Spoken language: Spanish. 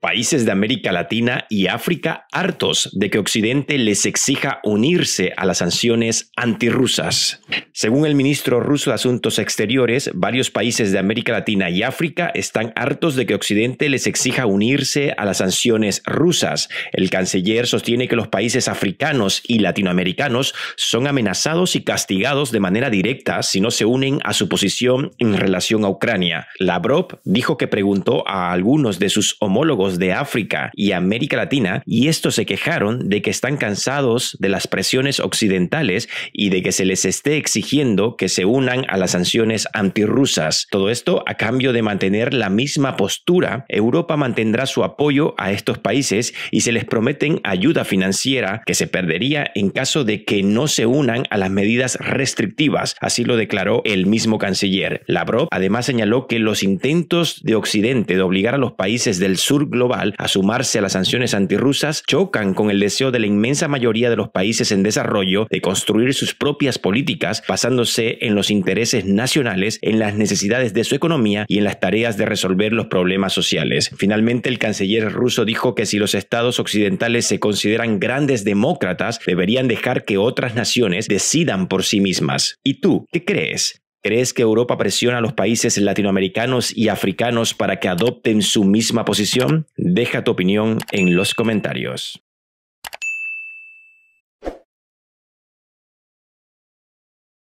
países de América Latina y África hartos de que Occidente les exija unirse a las sanciones antirrusas. Según el ministro ruso de Asuntos Exteriores, varios países de América Latina y África están hartos de que Occidente les exija unirse a las sanciones rusas. El canciller sostiene que los países africanos y latinoamericanos son amenazados y castigados de manera directa si no se unen a su posición en relación a Ucrania. Lavrov dijo que preguntó a algunos de sus homólogos de África y América Latina y estos se quejaron de que están cansados de las presiones occidentales y de que se les esté exigiendo que se unan a las sanciones antirrusas. Todo esto a cambio de mantener la misma postura, Europa mantendrá su apoyo a estos países y se les prometen ayuda financiera que se perdería en caso de que no se unan a las medidas restrictivas, así lo declaró el mismo canciller. Lavrov además señaló que los intentos de Occidente de obligar a los países del sur global global a sumarse a las sanciones antirrusas chocan con el deseo de la inmensa mayoría de los países en desarrollo de construir sus propias políticas basándose en los intereses nacionales, en las necesidades de su economía y en las tareas de resolver los problemas sociales. Finalmente, el canciller ruso dijo que si los estados occidentales se consideran grandes demócratas, deberían dejar que otras naciones decidan por sí mismas. ¿Y tú qué crees? ¿Crees que Europa presiona a los países latinoamericanos y africanos para que adopten su misma posición? Deja tu opinión en los comentarios.